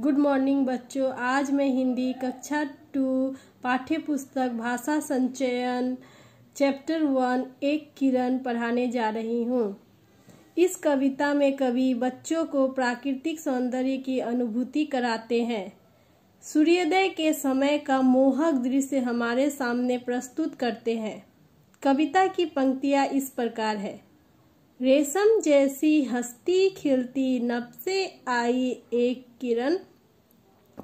good morning बच्चों आज मैं हिंदी कक्षा टू पाठ्य पुस्तक भाषा संचयन चैप्टर वन एक किरण पढ़ाने जा रही हूँ इस कविता में कवि बच्चों को प्राकृतिक सौंदर्य की अनुभूति कराते हैं सूर्योदय के समय का मोहक दृश्य हमारे सामने प्रस्तुत करते हैं कविता की पंक्तियाँ इस प्रकार है रेशम जैसी हस्ती खिलती नब से आई एक किरण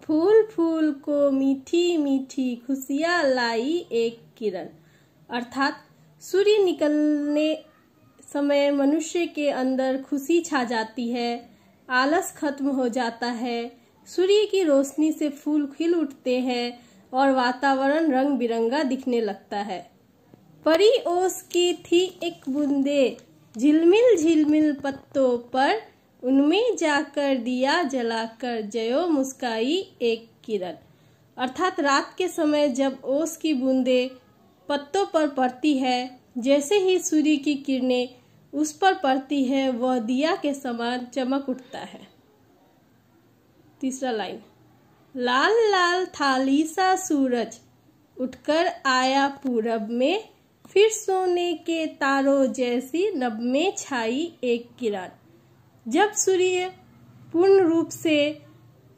फूल फूल को मीठी मीठी खुशियाँ लाई एक किरण अर्थात सूर्य निकलने समय मनुष्य के अंदर खुशी छा जाती है आलस खत्म हो जाता है सूर्य की रोशनी से फूल खिल उठते हैं और वातावरण रंग बिरंगा दिखने लगता है परी ओस की थी एक बूंदे झिलमिल झिलमिल पत्तों पर उनमें जाकर दिया जलाकर जयो मुस्काई एक किरण अर्थात रात के समय जब ओस की बूंदे पत्तों पर पड़ती है जैसे ही सूर्य की किरणें उस पर पड़ती है वह दिया के समान चमक उठता है तीसरा लाइन लाल लाल थाली सा सूरज उठकर आया पूरब में फिर सोने के तारों जैसी नब में छाई एक किरण जब सूर्य पूर्ण रूप से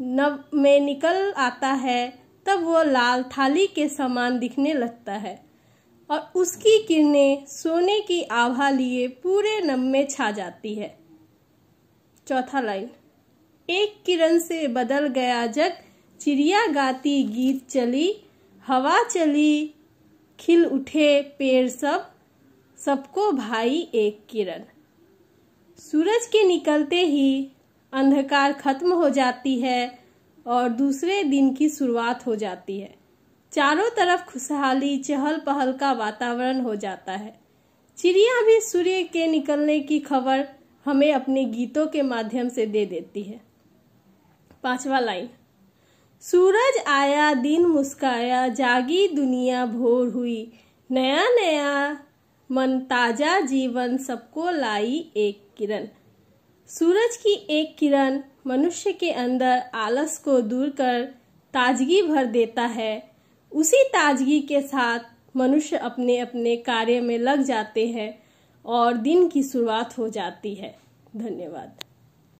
नब में निकल आता है तब वह लाल थाली के समान दिखने लगता है और उसकी किरणें सोने की आभा लिए पूरे नब में छा जाती है चौथा लाइन एक किरण से बदल गया जग चिड़िया गाती गीत चली हवा चली खिल उठे पेड़ सब सबको भाई एक किरण सूरज के निकलते ही अंधकार खत्म हो जाती है और दूसरे दिन की शुरुआत हो जाती है चारों तरफ खुशहाली चहल पहल का वातावरण हो जाता है चिड़िया भी सूर्य के निकलने की खबर हमें अपने गीतों के माध्यम से दे देती है पांचवा लाइन सूरज आया दिन मुस्काया जागी दुनिया भोर हुई नया नया मन ताजा जीवन सबको लाई एक किरण सूरज की एक किरण मनुष्य के अंदर आलस को दूर कर ताजगी भर देता है उसी ताजगी के साथ मनुष्य अपने अपने कार्य में लग जाते हैं और दिन की शुरुआत हो जाती है धन्यवाद